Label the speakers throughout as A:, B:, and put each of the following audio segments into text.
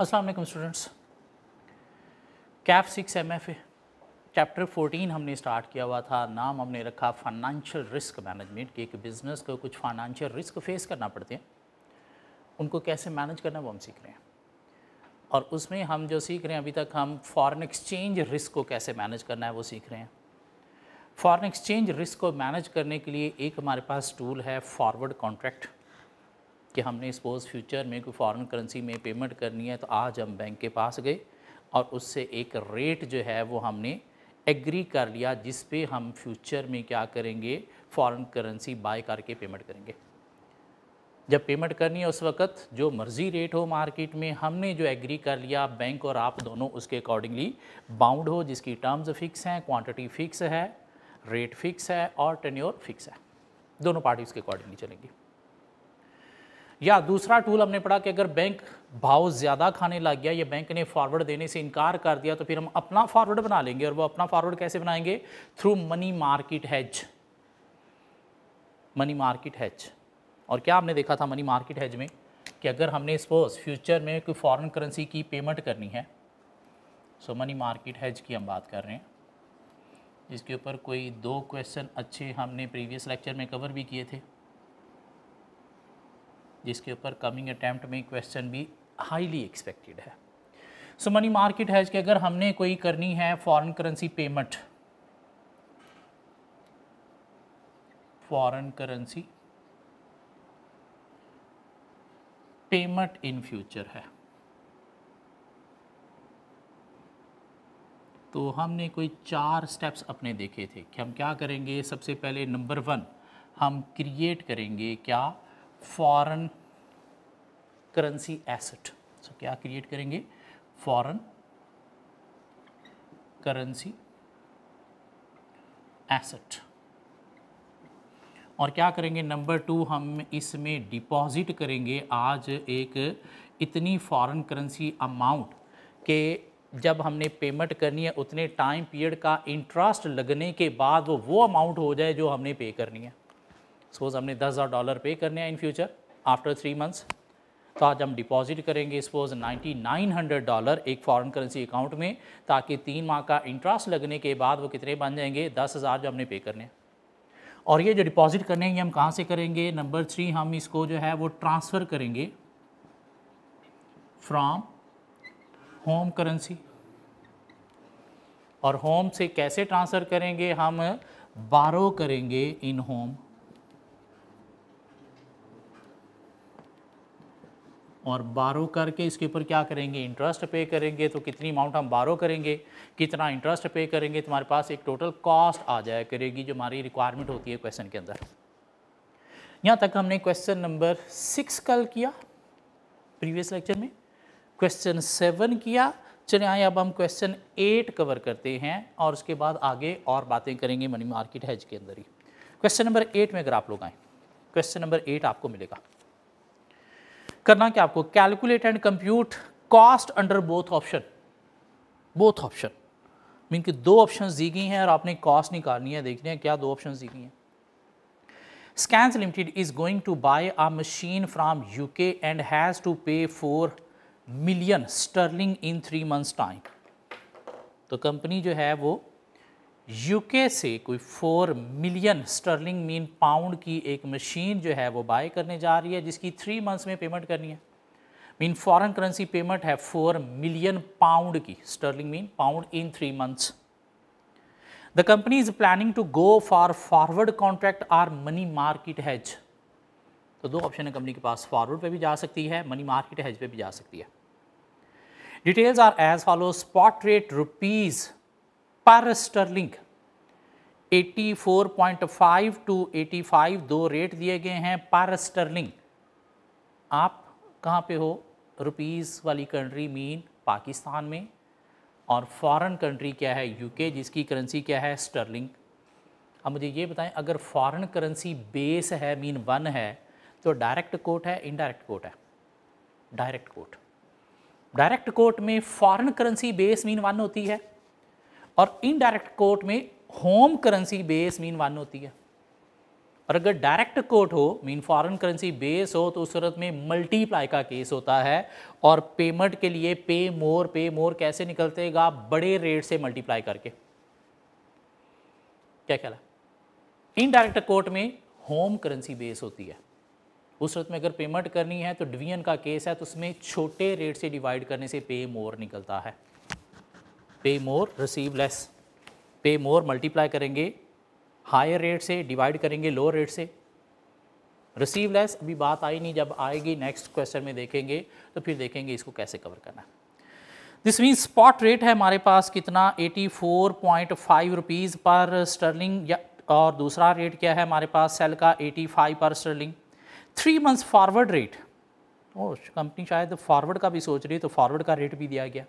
A: अस्सलाम वालेकुम students CAF six M F A chapter fourteen हमने स्टार्ट किया हुआ था नाम हमने रखा फाइनेंशियल रिस्क मैनेजमेंट कि एक बिज़नेस को कुछ फाइनेंशियल रिस्क फेस करना पड़ते हैं उनको कैसे मैनेज करना वो हम सीख रहे हैं और उसमें हम जो सीख रहे हैं अभी तक हम फॉरेन एक्सचेंज रिस्क को कैसे मैनेज करना है वो सीख रहे हैं फॉरेन एक्सचेंज रिस्क को मैनेज करने के लिए एक हमारे पास टूल है फॉरवर्ड कॉन्ट्रैक्ट कि हमने सपोज़ फ्यूचर में कोई फॉरेन करेंसी में पेमेंट करनी है तो आज हम बैंक के पास गए और उससे एक रेट जो है वो हमने एग्री कर लिया जिस पे हम फ्यूचर में क्या करेंगे फॉरेन करेंसी बाय करके पेमेंट करेंगे जब पेमेंट करनी है उस वक्त जो मर्ज़ी रेट हो मार्केट में हमने जो एग्री कर लिया बैंक और आप दोनों उसके अकॉर्डिंगली बाउंड हो जिसकी टर्म्स फिक्स हैं क्वांटिटी फिक्स है रेट फिक्स है और टेन्योर फिक्स है दोनों पार्टी उसके अकॉर्डिंगली चलेंगी या दूसरा टूल हमने पढ़ा कि अगर बैंक भाव ज़्यादा खाने लग गया या बैंक ने फॉरवर्ड देने से इनकार कर दिया तो फिर हम अपना फॉरवर्ड बना लेंगे और वो अपना फॉरवर्ड कैसे बनाएंगे through money market hedge money market hedge और क्या हमने देखा था मनी मार्केट हैज में कि अगर हमने सपोज फ्यूचर में कोई फॉरेन करेंसी की पेमेंट करनी है सो मनी मार्केट हैज की हम बात कर रहे हैं जिसके ऊपर कोई दो क्वेश्चन अच्छे हमने प्रीवियस लेक्चर में कवर भी किए थे जिसके ऊपर कमिंग अटैम्प्ट में क्वेश्चन भी हाईली एक्सपेक्टेड है सो मनी मार्केट हैज कि अगर हमने कोई करनी है foreign currency payment foreign currency payment in future है तो हमने कोई चार स्टेप्स अपने देखे थे कि हम क्या करेंगे सबसे पहले नंबर वन हम क्रिएट करेंगे क्या फॉरेन करेंसी एसेट सो क्या क्रिएट करेंगे फॉरेन करेंसी एसेट और क्या करेंगे नंबर टू हम इसमें डिपॉजिट करेंगे आज एक इतनी फॉरेन करेंसी अमाउंट के जब हमने पेमेंट करनी है उतने टाइम पीरियड का इंटरेस्ट लगने के बाद वो वो अमाउंट हो जाए जो हमने पे करनी है सपोज हमने दस हज़ार डॉलर पे करने हैं in future after three months तो आज हम डिपॉजिट करेंगे suppose ninety nine hundred dollar एक फॉरेन करेंसी अकाउंट में ताकि तीन माह का इंटरेस्ट लगने के बाद वो कितने बन जाएंगे दस हज़ार जो हमने पे करने हैं और ये जो डिपॉजिट करने हैं हम कहाँ से करेंगे नंबर थ्री हम इसको जो है वो ट्रांसफ़र करेंगे फ्रॉम होम करेंसी और होम से कैसे ट्रांसफ़र करेंगे हम बारो करेंगे इन होम और बारो करके इसके ऊपर क्या करेंगे इंटरेस्ट पे करेंगे तो कितनी अमाउंट हम बारो करेंगे कितना इंटरेस्ट पे करेंगे तुम्हारे पास एक टोटल कॉस्ट आ जाया करेगी जो हमारी रिक्वायरमेंट होती है क्वेश्चन के अंदर यहाँ तक हमने क्वेश्चन नंबर सिक्स कल किया प्रीवियस लेक्चर में क्वेश्चन सेवन किया चलिए आए अब हम क्वेश्चन एट कवर करते हैं और उसके बाद आगे और बातें करेंगे मनी मार्केट हैज के अंदर ही क्वेश्चन नंबर एट में अगर आप लोग आए क्वेश्चन नंबर एट आपको मिलेगा करना क्या आपको calculate and compute cost under both option both option mean कि दो ऑप्शन दी गई हैं और आपने कॉस्ट निकालनी है देखनी है क्या दो ऑप्शन दी गई हैं Scans limited is going to buy a machine from UK and has to pay four million sterling in three months time तो कंपनी जो है वो यूके से कोई four million sterling mean pound की एक मशीन जो है वो बाय करने जा रही है जिसकी थ्री मंथ्स में पेमेंट करनी है मीन फॉरेन करेंसी पेमेंट है फोर मिलियन पाउंड की sterling mean pound in three months the company is planning to go for forward contract or money market hedge तो दो ऑप्शन है कंपनी के पास forward पे भी जा सकती है मनी मार्केट हैज पे भी जा सकती है details are as follow spot rate rupees per sterling 84.5 to 85 दो रेट दिए गए हैं पर स्टर्लिंग आप कहाँ पे हो रुपीज़ वाली कंट्री मीन पाकिस्तान में और फॉरेन कंट्री क्या है यूके जिसकी करेंसी क्या है स्टर्लिंग अब मुझे ये बताएं अगर फॉरेन करेंसी बेस है मीन वन है तो डायरेक्ट कोट है इनडायरेक्ट कोट है डायरेक्ट कोट डायरेक्ट कोट में foreign currency base mean one होती है और इनडायरेक्ट कोर्ट में home currency base mean one होती है और अगर डायरेक्ट कोर्ट हो मीन फॉरेन करेंसी बेस हो तो उस सूरत में मल्टीप्लाई का केस होता है और पेमेंट के लिए पे मोर पे मोर कैसे निकलतेगा बड़े रेट से मल्टीप्लाई करके क्या ख्याल है इनडायरेक्ट कोर्ट में होम करेंसी बेस होती है उस सूरत में अगर पेमेंट करनी है तो डिवीजन का केस है तो उसमें छोटे रेट से डिवाइड करने से पे मोर निकलता है पे मोर receive less pay more multiply करेंगे हायर रेट से डिवाइड करेंगे लोअर रेट से रिसीव लेस अभी बात आई नहीं जब आएगी नेक्स्ट क्वेश्चन में देखेंगे तो फिर देखेंगे इसको कैसे कवर करना दिस मीन स्पॉट रेट है हमारे पास कितना 84.5 रुपीज पर स्टर्लिंग या और दूसरा रेट क्या है हमारे पास सेल का 85 पर sterling three months forward rate ओ कंपनी शायद फॉरवर्ड का भी सोच रही है तो फॉरवर्ड का रेट भी दिया गया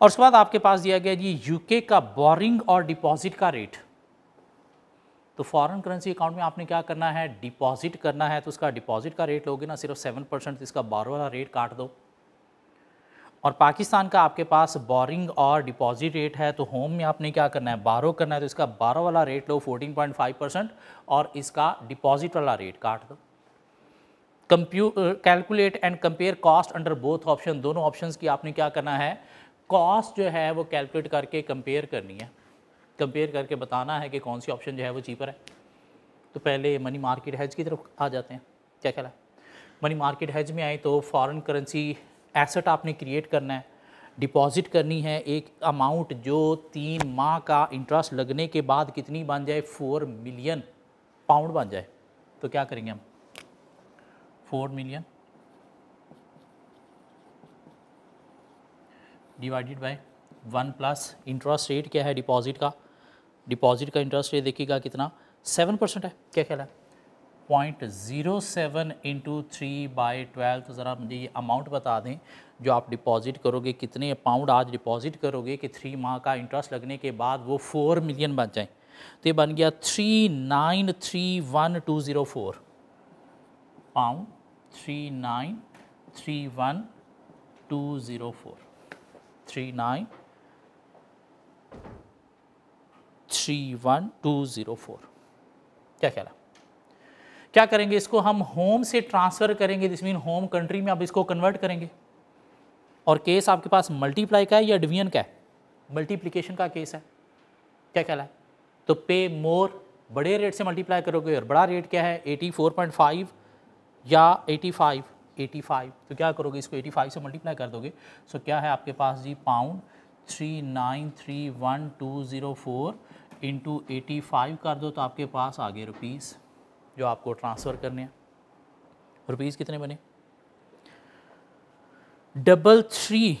A: और उसके बाद आपके पास दिया गया जी यूके का बोरिंग और डिपॉजिट का रेट तो फॉरेन करेंसी अकाउंट में आपने क्या करना है डिपॉजिट करना है तो उसका डिपॉजिट का रेट लोगे ना सिर्फ सेवन परसेंट इसका बारह वाला रेट काट दो और पाकिस्तान का आपके पास बोरिंग और डिपॉजिट रेट है तो होम में आपने क्या करना है बारह करना है तो इसका बारह वाला रेट लो फाइव परसेंट और इसका डिपॉजिट वाला रेट काट दो कंप्यू calculate and compare cost under both option दोनों ऑप्शंस की आपने क्या करना है कॉस्ट जो है वो कैलकुलेट करके कंपेयर करनी है कंपेयर करके बताना है कि कौन सी ऑप्शन जो है वो चीपर है तो पहले मनी मार्केट हैज की तरफ आ जाते हैं क्या ख्याल है मनी मार्केट हैज में आए तो फॉरेन करेंसी एसेट आपने क्रिएट करना है डिपॉजिट करनी है एक अमाउंट जो तीन माह का इंटरेस्ट लगने के बाद कितनी बन जाए फोर मिलियन पाउंड बन जाए तो क्या करेंगे हम four million divided by one plus interest rate क्या है डिपॉजिट का डिपॉजिट का इंटरेस्ट रेट देखिएगा कितना सेवन परसेंट है क्या ख्याल है point zero seven into three by twelve तो ज़रा मुझे ये अमाउंट बता दें जो आप डिपॉजिट करोगे कितने पाउंड आज डिपॉजिट करोगे कि थ्री माह का इंटरेस्ट लगने के बाद वो फोर मिलियन बन जाए तो ये बन गया three nine three one two zero four pound three nine three one two zero four three nine three one two zero four क्या कह रहा क्या करेंगे इसको हम होम से ट्रांसफ़र करेंगे दिस मीन होम कंट्री में अब इसको कन्वर्ट करेंगे और केस आपके पास मल्टीप्लाई का है या डिवीजन का है मल्टीप्लिकेशन का केस है क्या कहला है तो पे मोर बड़े रेट से मल्टीप्लाई करोगे और बड़ा रेट क्या है 84.5 या फाइव 85 तो क्या करोगे इसको 85 से मल्टीप्लाई कर दोगे सो so, क्या है आपके पास जी pound three nine three one two zero four into eighty five कर दो तो आपके पास आगे रुपीज़ जो आपको ट्रांसफ़र करने हैं रुपीज़ कितने बने double three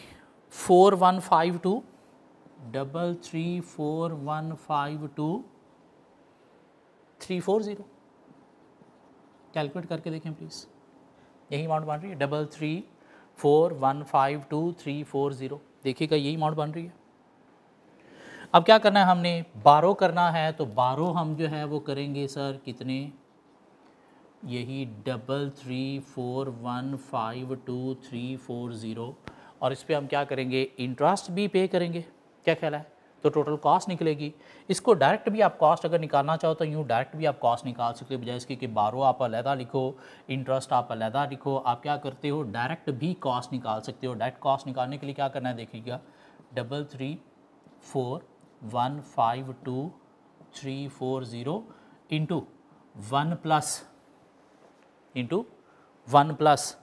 A: four one five two double three four one five two three four zero calculate करके देखें प्लीज़ यही अमाउंट बन रही है double three four one five two three four zero देखिएगा यही अमाउंट बन रही है अब क्या करना है हमने बारो करना है तो बारो हम जो है वो करेंगे सर कितने यही double three four one five two three four zero और इस पर हम क्या करेंगे इंटरेस्ट भी पे करेंगे क्या ख्याल है तो टोटल कॉस्ट निकलेगी इसको डायरेक्ट भी आप कॉस्ट अगर निकालना चाहो तो यूँ डायरेक्ट भी आप कॉस्ट निकाल सकते हो बजाय इसके कि बारो आप अलहदा लिखो इंटरेस्ट आप अलहदा लिखो आप क्या करते हो डायरेक्ट भी कॉस्ट निकाल सकते हो डायरेक्ट कॉस्ट निकालने के लिए क्या करना है देखिएगा double three four one five two three four zero into one plus into one plus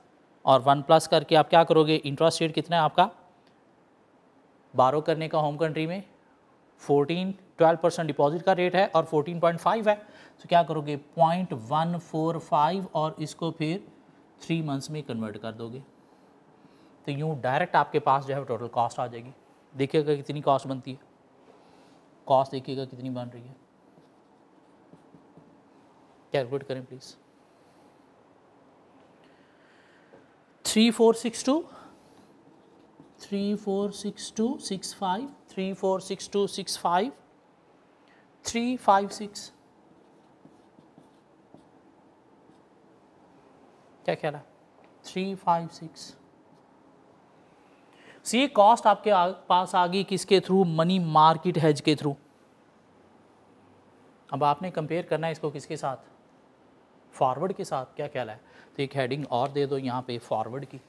A: और वन प्लस करके आप क्या करोगे इंटरेस्ट रेट कितना है आपका बारह करने का होम कंट्री में फोर्टीन ट्वेल्व परसेंट डिपॉजिट का रेट है और फोर्टीन पॉइंट फाइव है तो क्या करोगे पॉइंट वन फोर फाइव और इसको फिर थ्री मंथ्स में कन्वर्ट कर दोगे तो यूँ डायरेक्ट आपके पास जो है टोटल कॉस्ट आ जाएगी देखिएगा कितनी कॉस्ट बनती है कॉस्ट देखिएगा कितनी बन रही है कैलकुलेट करें please three four six two three four six two six five three four six two six five three five six क्या कह रहा है three five six see cost आपके आ, पास आ गई किसके थ्रू मनी मार्केट हेज के थ्रू अब आपने कंपेयर करना है इसको किसके साथ फॉरवर्ड के साथ क्या कहला है तो एक हेडिंग और दे दो यहाँ पे फॉरवर्ड की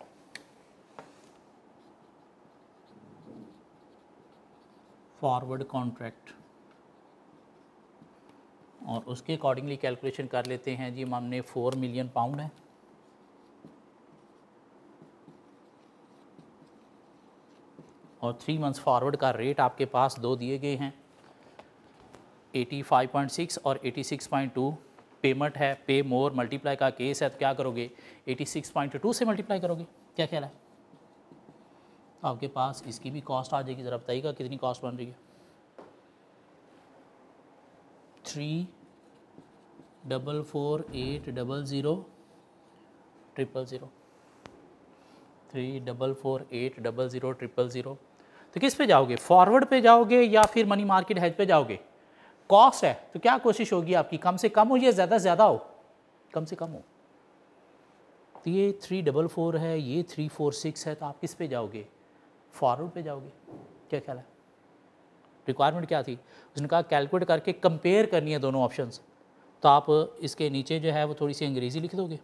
A: फॉरवर्ड कॉन्ट्रैक्ट और उसके अकॉर्डिंगली कैलकुलेशन कर लेते हैं जी हमने फोर मिलियन पाउंड है और थ्री मंथ्स फॉरवर्ड का रेट आपके पास दो दिए गए हैं 85.6 और 86.2 पेमेंट है पे मोर मल्टीप्लाई का केस है तो क्या करोगे 86.2 से मल्टीप्लाई करोगे क्या ख्याल है आपके पास इसकी भी कॉस्ट आ जाएगी ज़रा बताइएगा कितनी कॉस्ट बन रही है three double four eight double zero triple zero three double four eight double zero triple zero तो किस पे जाओगे फॉरवर्ड पे जाओगे या फिर मनी मार्केट हेज पे जाओगे कॉस्ट है तो क्या कोशिश होगी आपकी कम से कम हो या ज़्यादा से ज़्यादा हो कम से कम हो तो ये थ्री डबल फोर है ये थ्री फोर सिक्स है तो आप किस पे जाओगे फॉरवर्ड पे जाओगे क्या ख्याल है रिक्वायरमेंट क्या थी उसने कहा कैलकुलेट करके कंपेयर करनी है दोनों ऑप्शन तो आप इसके नीचे जो है वो थोड़ी सी अंग्रेज़ी लिख दोगे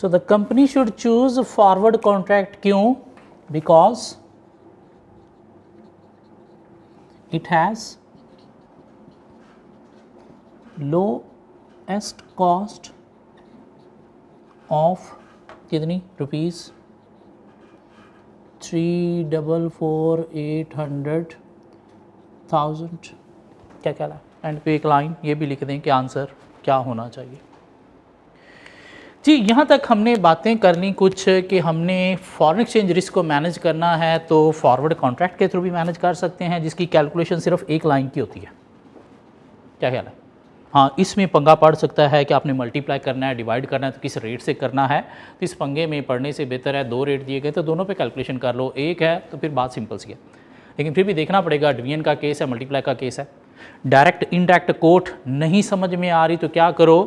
A: so the company should choose forward contract क्यों because hedge lowest cost of कितनी rupees three double four eight hundred thousand क्या कह रहा है एंड पे एक लाइन ये भी लिख दें कि आंसर क्या होना चाहिए जी यहाँ तक हमने बातें कर ली कुछ कि हमने फॉरेन एक्सचेंज रिस्क को मैनेज करना है तो फॉरवर्ड कॉन्ट्रैक्ट के थ्रू भी मैनेज कर सकते हैं जिसकी कैलकुलेशन सिर्फ एक लाइन की होती है क्या ख्याल है हाँ इसमें पंगा पड़ सकता है कि आपने मल्टीप्लाई करना है डिवाइड करना है तो किस रेट से करना है तो इस पंगे में पढ़ने से बेहतर है दो रेट दिए गए तो दोनों पे कैलकुलेशन कर लो एक है तो फिर बात सिंपल सी है लेकिन फिर भी देखना पड़ेगा डिवीजन का केस है मल्टीप्लाई का केस है डायरेक्ट इनडायरेक्ट कोट नहीं समझ में आ रही तो क्या करो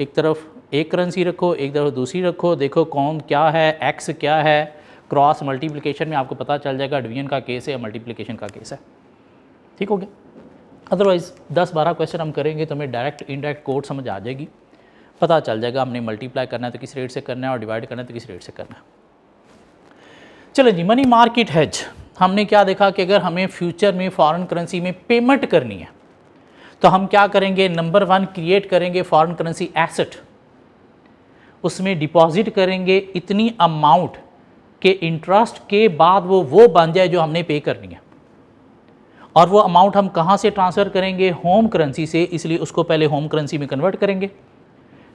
A: एक तरफ एक करेंसी रखो एक तरफ दूसरी रखो देखो कौन क्या है एक्स क्या है क्रॉस मल्टीप्लीकेशन में आपको पता चल जाएगा डिवीजन का केस है या मल्टीप्लीकेशन का केस है ठीक हो गया अदरवाइज़ 10-12 क्वेश्चन हम करेंगे तो हमें डायरेक्ट इनडायरेक्ट कोड समझ आ जाएगी पता चल जाएगा हमने मल्टीप्लाई करना है तो किस रेट से करना है और डिवाइड करना है तो किस रेट से करना है चलो जी मनी मार्केट हैज हमने क्या देखा कि अगर हमें फ्यूचर में फॉरेन करेंसी में पेमेंट करनी है तो हम क्या करेंगे नंबर वन क्रिएट करेंगे फॉरेन करेंसी एसेट उसमें डिपॉजिट करेंगे इतनी अमाउंट के इंटरेस्ट के बाद वो वो बन जाए जो हमने पे करनी है और वो अमाउंट हम कहाँ से ट्रांसफ़र करेंगे होम करेंसी से इसलिए उसको पहले होम करेंसी में कन्वर्ट करेंगे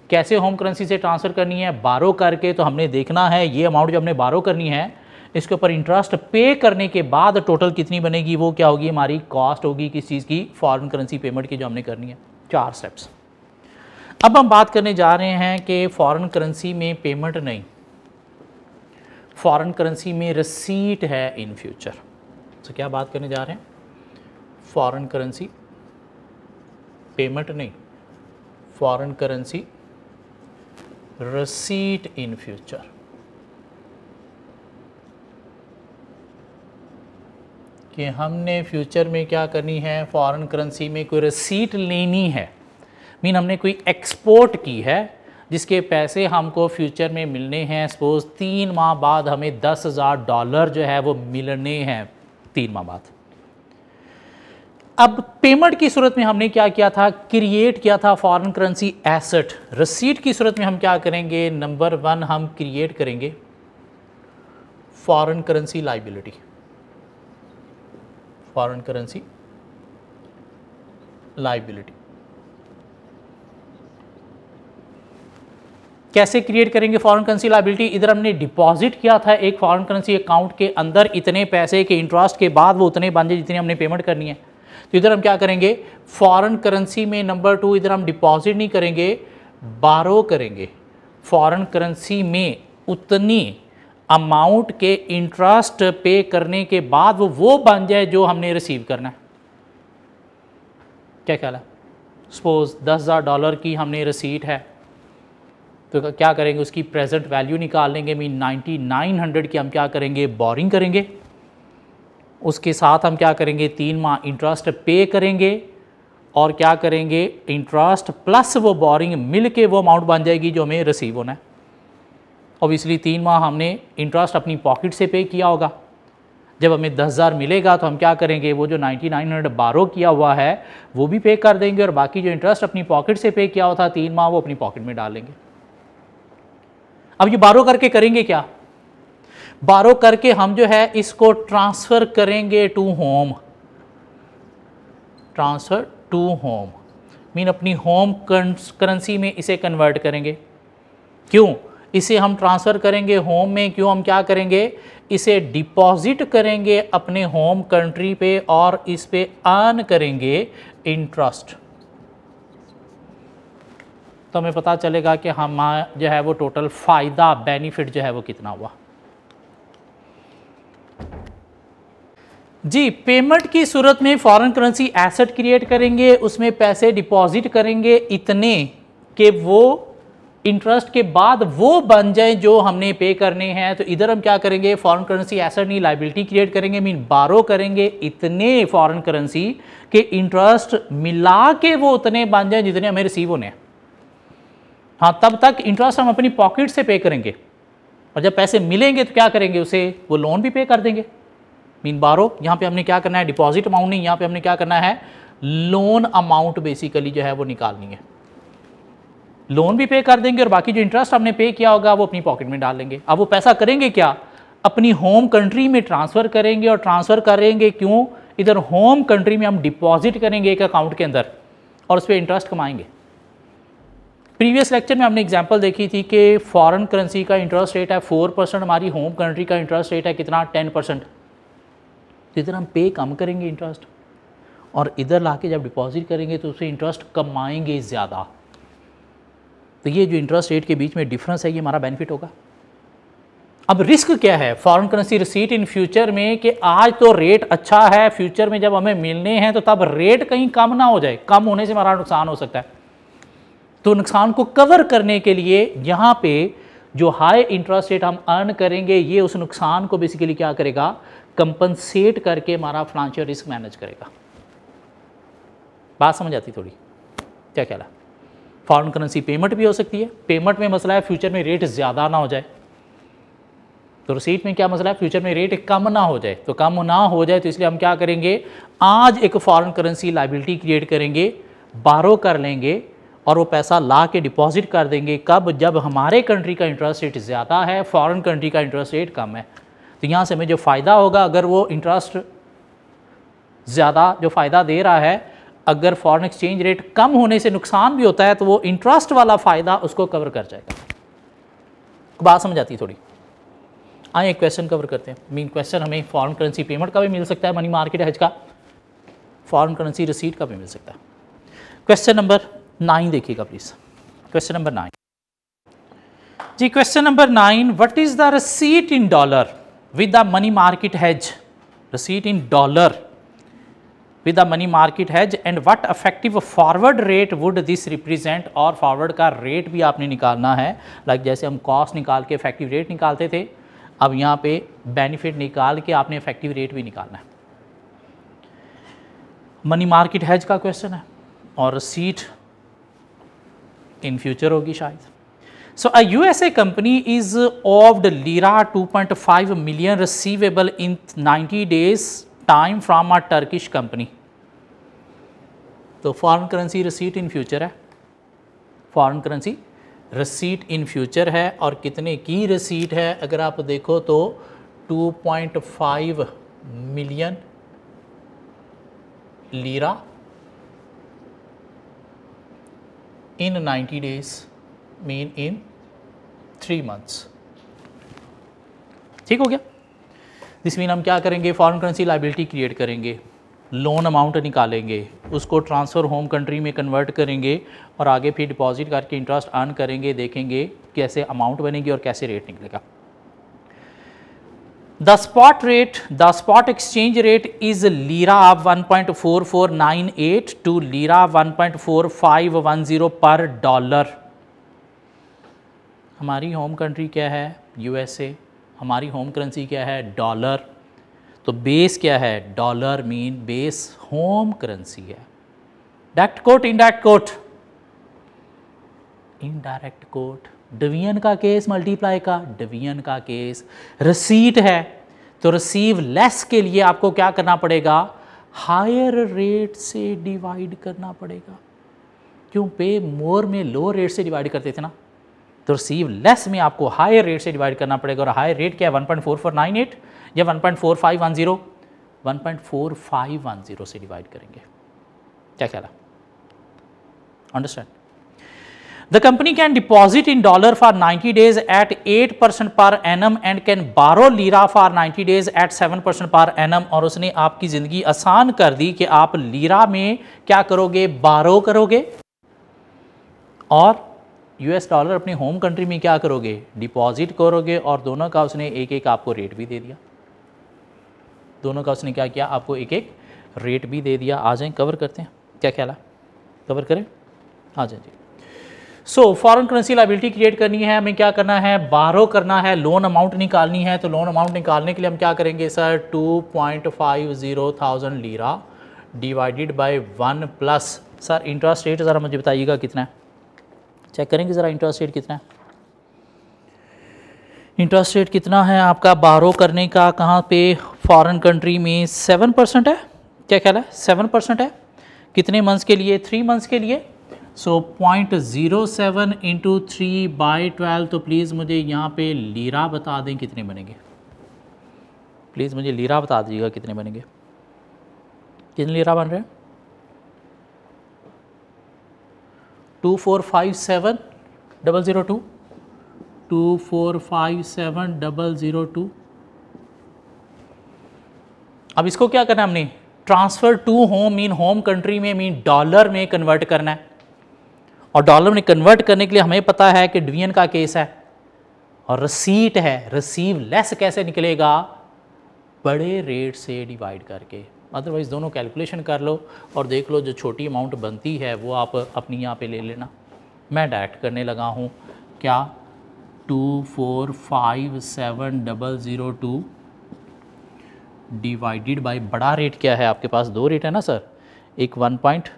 A: कैसे होम करेंसी से ट्रांसफ़र करनी है बारो करके तो हमने देखना है ये अमाउंट जो हमने बारो करनी है इसके ऊपर इंटरेस्ट पे करने के बाद टोटल कितनी बनेगी वो क्या होगी हमारी कॉस्ट होगी किस चीज़ की फॉरेन करेंसी पेमेंट की जो हमने करनी है चार स्टेप्स अब हम बात करने जा रहे हैं कि फॉरेन करेंसी में पेमेंट नहीं फॉरेन करेंसी में रिसीट है इन फ्यूचर तो क्या बात करने जा रहे हैं फॉरेन करेंसी पेमेंट नहीं foreign currency receipt in future कि हमने फ्यूचर में क्या करनी है फॉरेन करेंसी में कोई रसीट लेनी है मीन हमने कोई एक्सपोर्ट की है जिसके पैसे हमको फ्यूचर में मिलने हैं सपोज तीन माह बाद हमें दस हज़ार डॉलर जो है वो मिलने हैं तीन माह बाद अब पेमेंट की सूरत में हमने क्या किया था क्रिएट किया था फॉरेन करेंसी एसेट रसीट की सूरत में हम क्या करेंगे नंबर वन हम क्रिएट करेंगे foreign currency liability foreign currency liability कैसे क्रिएट करेंगे फॉरेन करेंसी लाइबिलिटी इधर हमने डिपॉजिट किया था एक फॉरेन करेंसी अकाउंट के अंदर इतने पैसे के इंटरेस्ट के बाद वो उतने बन जाए जितनी हमने पेमेंट करनी है तो इधर हम क्या करेंगे फॉरेन करेंसी में नंबर टू इधर हम डिपॉजिट नहीं करेंगे बारो करेंगे फॉरेन करेंसी में उतनी अमाउंट के इंटरेस्ट पे करने के बाद वो वो बन जाए जो हमने रिसीव करना है क्या ख्याल है सपोज दस हज़ार डॉलर की हमने रसीट है तो क्या करेंगे उसकी प्रेजेंट वैल्यू निकाल लेंगे मीन नाइन्टी नाइन हंड्रेड की हम क्या करेंगे बोरिंग करेंगे उसके साथ हम क्या करेंगे तीन माह इंटरेस्ट पे करेंगे और क्या करेंगे इंटरेस्ट प्लस वो बोरिंग मिल के वो अमाउंट बन जाएगी जो हमें रिसीव होना है इसलिए तीन माह हमने इंटरेस्ट अपनी पॉकेट से पे किया होगा जब हमें दस हज़ार मिलेगा तो हम क्या करेंगे वो जो नाइन्टी नाइन हंड्रेड बारो किया हुआ है वो भी पे कर देंगे और बाकी जो इंटरेस्ट अपनी पॉकेट से पे किया हुआ था तीन माह वो अपनी पॉकेट में डालेंगे अब ये बारो करके करेंगे क्या बारो करके हम जो है इसको ट्रांसफ़र करेंगे to home transfer to home mean अपनी होम करेंसी में इसे कन्वर्ट करेंगे क्यों इसे हम ट्रांसफ़र करेंगे होम में क्यों हम क्या करेंगे इसे डिपॉजिट करेंगे अपने होम कंट्री पे और इस पे अर्न करेंगे इंटरेस्ट तो हमें पता चलेगा कि हम जो है वो टोटल फ़ायदा बेनिफिट जो है वो कितना हुआ जी पेमेंट की सूरत में फॉरेन करेंसी एसेट क्रिएट करेंगे उसमें पैसे डिपॉजिट करेंगे इतने कि वो इंटरेस्ट के बाद वो बन जाए जो हमने पे करने हैं तो इधर हम क्या करेंगे फॉरेन करेंसी एसेट नहीं लाइबिलिटी क्रिएट करेंगे मीन बारो करेंगे इतने फॉरेन करेंसी के इंटरेस्ट मिला के वो उतने बन जाए जितने हमें रिसीव होने हैं हाँ तब तक इंटरेस्ट हम अपनी पॉकेट से पे करेंगे और जब पैसे मिलेंगे तो क्या करेंगे उसे वो लोन भी पे कर देंगे मीन बारो यहाँ पे हमने क्या करना है डिपॉजिट अमाउंट नहीं यहाँ पे हमने क्या करना है लोन अमाउंट बेसिकली जो है वो निकालनी है लोन भी पे कर देंगे और बाकी जो इंटरेस्ट हमने पे किया होगा वो अपनी पॉकेट में डाल लेंगे अब वो पैसा करेंगे क्या अपनी होम कंट्री में ट्रांसफ़र करेंगे और ट्रांसफ़र करेंगे क्यों इधर होम कंट्री में हम डिपॉजिट करेंगे एक अकाउंट के अंदर और उस पर इंटरेस्ट कमाएंगे प्रीवियस लेक्चर में हमने एग्जांपल देखी थी कि फॉरेन करेंसी का इंटरेस्ट रेट है फोर परसेंट हमारी होम कंट्री का इंटरेस्ट रेट है कितना टेन परसेंट तो इधर हम पे कम करेंगे इंटरेस्ट और इधर ला के जब डिपॉजिट करेंगे तो उससे इंटरेस्ट कमाएंगे ज़्यादा तो ये जो इंटरेस्ट रेट के बीच में डिफरेंस है ये हमारा बेनिफिट होगा अब रिस्क क्या है foreign currency receipt in future में कि आज तो रेट अच्छा है फ्यूचर में जब हमें मिलने हैं तो तब रेट कहीं कम ना हो जाए कम होने से हमारा नुकसान हो सकता है तो नुकसान को कवर करने के लिए यहाँ पे जो हाई इंटरेस्ट रेट हम अर्न करेंगे ये उस नुकसान को बेसिकली क्या करेगा कंपनसेट करके हमारा फाइनेंशियल रिस्क मैनेज करेगा बात समझ आती थोड़ी क्या कहला फॉरन करेंसी पेमेंट भी हो सकती है पेमेंट में मसला है फ्यूचर में रेट ज़्यादा ना हो जाए तो रिसीट में क्या मसला है फ्यूचर में रेट कम ना हो जाए तो कम ना हो जाए तो इसलिए हम क्या करेंगे आज एक फॉरेन करेंसी लाइबिलिटी क्रिएट करेंगे बारो कर लेंगे और वो पैसा ला के डिपॉजिट कर देंगे कब जब हमारे कंट्री का इंटरेस्ट रेट ज़्यादा है फॉरेन कंट्री का इंटरेस्ट रेट कम है तो यहाँ से हमें जो फ़ायदा होगा अगर वो इंटरेस्ट ज़्यादा जो फ़ायदा दे रहा है अगर फॉरेन एक्सचेंज रेट कम होने से नुकसान भी होता है तो वो इंटरेस्ट वाला फ़ायदा उसको कवर कर जाएगा बात समझ आती थोड़ी आए एक क्वेश्चन कवर करते हैं मीन क्वेश्चन हमें फॉरेन करेंसी पेमेंट का भी मिल सकता है मनी मार्केट हज का फॉरेन करेंसी रिसीट का भी मिल सकता है क्वेश्चन नंबर नाइन देखिएगा प्लीज क्वेश्चन नंबर नाइन जी question number nine what is the receipt in dollar with the money market hedge receipt in dollar with the money market hedge and what effective forward rate would this represent और forward का rate भी आपने निकालना है like like जैसे हम cost निकाल के इफेक्टिव रेट निकालते थे अब यहां पे बेनिफिट निकाल के आपने इफेक्टिव रेट भी निकालना है मनी मार्केट हैज का क्वेश्चन है और रसीट इन फ्यूचर होगी शायद so a U S A company is owed lira two point five million receivable in 90 days time from a Turkish company तो foreign currency receipt in future है foreign currency receipt in future है और कितने की receipt है अगर आप देखो तो two point five million lira in 90 days mean in 3 months ठीक हो गया दिस मीन हम क्या करेंगे फॉरेन करेंसी लाइबिलिटी क्रिएट करेंगे लोन अमाउंट निकालेंगे उसको ट्रांसफ़र होम कंट्री में कन्वर्ट करेंगे और आगे फिर डिपॉजिट करके इंटरेस्ट अर्न करेंगे देखेंगे कैसे अमाउंट बनेगी और कैसे रेट निकलेगा the the spot spot rate rate exchange is lira one point four four nine eight two lira one point four five one zero पर डॉलर हमारी होम कंट्री क्या है यूएसए हमारी होम करेंसी क्या है डॉलर तो base क्या है dollar mean base home currency है direct quote indirect quote indirect quote division का केस मल्टीप्लाई का डिवीजन का केस रिसीट है तो रिसीव लेस के लिए आपको क्या करना पड़ेगा हायर रेट से डिवाइड करना पड़ेगा क्यों पे मोर में लो रेट से डिवाइड करते थे ना तो रिसीव लेस में आपको हायर रेट से डिवाइड करना पड़ेगा और हायर रेट क्या है 1.4498 या 1.4510 1.4510 से डिवाइड करेंगे क्या ख्याल understand The company can deposit in dollar for 90 days at 8% per annum and can borrow lira for 90 days at 7% per annum और उसने आपकी ज़िंदगी आसान कर दी कि आप लीरा में क्या करोगे बारो करोगे और यूएस डॉलर अपने होम कंट्री में क्या करोगे डिपॉजिट करोगे और दोनों का उसने एक एक आपको रेट भी दे दिया दोनों का उसने क्या किया आपको एक एक रेट भी दे दिया आ जाए कवर करते हैं क्या ख्याल है कवर करें हाँ जाए जी so foreign currency liability create करनी है हमें क्या करना है बारो करना है लोन अमाउंट निकालनी है तो लोन अमाउंट निकालने के लिए हम क्या करेंगे sir two point five zero thousand lira divided by one plus sir interest rate ज़रा मुझे बताइएगा कितना है चेक करेंगे ज़रा इंटरेस्ट रेट कितना है इंटरेस्ट रेट कितना है आपका बारो करने का कहाँ पे फॉरेन कंट्री में सेवन परसेंट है क्या ख्याल है सेवन परसेंट है कितने मंथ्स के लिए थ्री मंथ्स के लिए so point zero seven into three by twelve तो प्लीज़ मुझे यहाँ पे लीरा बता दें कितने बनेंगे प्लीज़ मुझे लीरा बता दीजिएगा कितने बनेंगे कितने लीरा बन रहे हैं two four five seven double zero two two four five seven double zero two अब इसको क्या करना है हमने transfer to home mean home country में मीन डॉलर में कन्वर्ट करना है और डॉलर में कन्वर्ट करने के लिए हमें पता है कि डिवीजन का केस है और रसीट है रसीव लेस कैसे निकलेगा बड़े रेट से डिवाइड करके अदरवाइज़ दोनों कैलकुलेशन कर लो और देख लो जो छोटी अमाउंट बनती है वो आप अपनी यहाँ पे ले लेना मैं डायरेक्ट करने लगा हूँ क्या two four five seven double zero two divided by बड़ा रेट क्या है आपके पास दो रेट है ना सर एक वन पॉइंट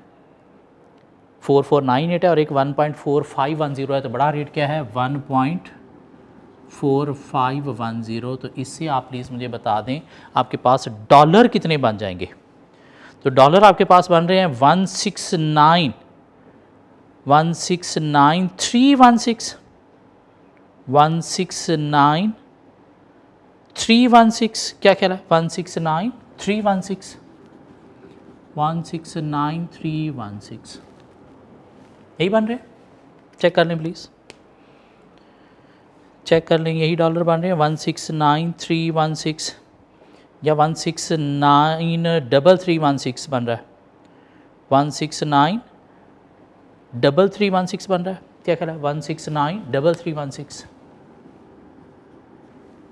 A: 4498 है और एक 1.4510 है तो बड़ा रेट क्या है 1.4510 तो इससे आप प्लीज़ मुझे बता दें आपके पास डॉलर कितने बन जाएंगे तो डॉलर आपके पास बन रहे हैं 169 169,316 सिक्स क्या कह रहा है one six nine three one six one six nine three one six यही बन रहे हैं चेक कर लें प्लीज़ चेक कर लें यही डॉलर बन रहे हैं one six nine three one six या one six nine double three one six बन रहा है one six nine double three one six बन रहा है क्या रहा है one six nine double three one six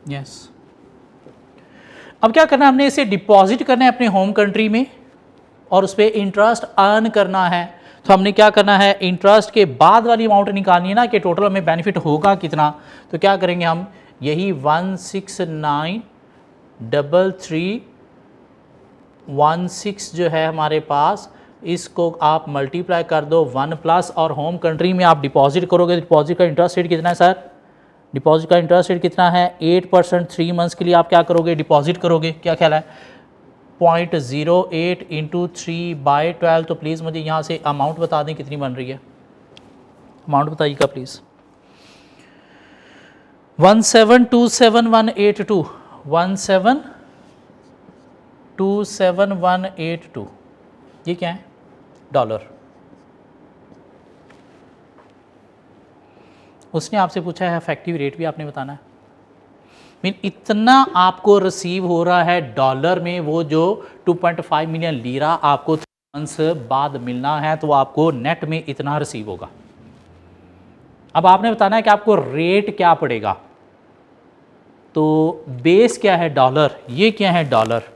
A: yes अब क्या करना है हमने इसे डिपॉजिट करना है अपने होम कंट्री में और उस पर इंटरेस्ट अर्न करना है तो हमने क्या करना है इंटरेस्ट के बाद वाली अमाउंट निकालनी है ना कि टोटल हमें बेनिफिट होगा कितना तो क्या करेंगे हम यही one six nine double three one six जो है हमारे पास इसको आप मल्टीप्लाई कर दो वन प्लस और होम कंट्री में आप डिपॉजिट करोगे डिपॉजिट तो का इंटरेस्ट रेट कितना है सर डिपॉजिट का इंटरेस्ट रेट कितना है एट परसेंट थ्री मंथ्स के लिए आप क्या करोगे डिपॉजिट करोगे क्या ख्याल है point zero eight into three by twelve तो प्लीज़ मुझे यहाँ से अमाउंट बता दें कितनी बन रही है अमाउंट बताइएगा please one seven two seven one eight two one seven two seven one eight two ये क्या है डॉलर उसने आपसे पूछा है इफेक्टिव रेट भी आपने बताना है मीन इतना आपको रिसीव हो रहा है डॉलर में वो जो 2.5 मिलियन लीरा आपको मंथ्स बाद मिलना है तो आपको नेट में इतना रिसीव होगा अब आपने बताना है कि आपको रेट क्या पड़ेगा तो बेस क्या है डॉलर ये क्या है डॉलर